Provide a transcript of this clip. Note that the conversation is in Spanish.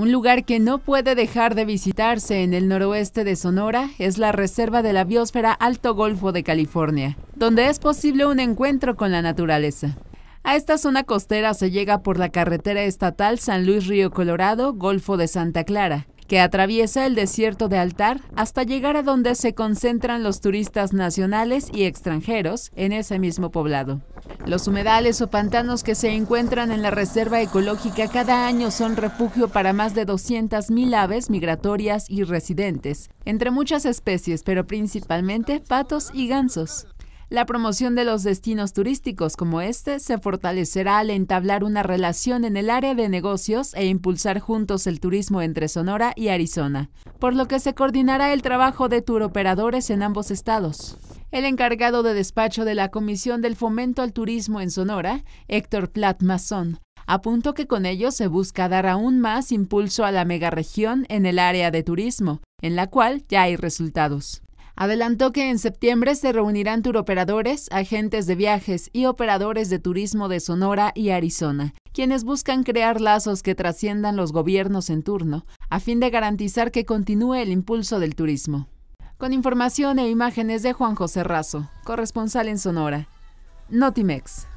Un lugar que no puede dejar de visitarse en el noroeste de Sonora es la Reserva de la Biosfera Alto Golfo de California, donde es posible un encuentro con la naturaleza. A esta zona costera se llega por la carretera estatal San Luis Río Colorado, Golfo de Santa Clara, que atraviesa el desierto de Altar hasta llegar a donde se concentran los turistas nacionales y extranjeros en ese mismo poblado. Los humedales o pantanos que se encuentran en la reserva ecológica cada año son refugio para más de 200.000 aves migratorias y residentes, entre muchas especies, pero principalmente patos y gansos. La promoción de los destinos turísticos como este se fortalecerá al entablar una relación en el área de negocios e impulsar juntos el turismo entre Sonora y Arizona, por lo que se coordinará el trabajo de operadores en ambos estados. El encargado de despacho de la Comisión del Fomento al Turismo en Sonora, Héctor Platt Mason, apuntó que con ello se busca dar aún más impulso a la megaregión en el área de turismo, en la cual ya hay resultados. Adelantó que en septiembre se reunirán turoperadores, agentes de viajes y operadores de turismo de Sonora y Arizona, quienes buscan crear lazos que trasciendan los gobiernos en turno, a fin de garantizar que continúe el impulso del turismo. Con información e imágenes de Juan José Razo, corresponsal en Sonora. Notimex.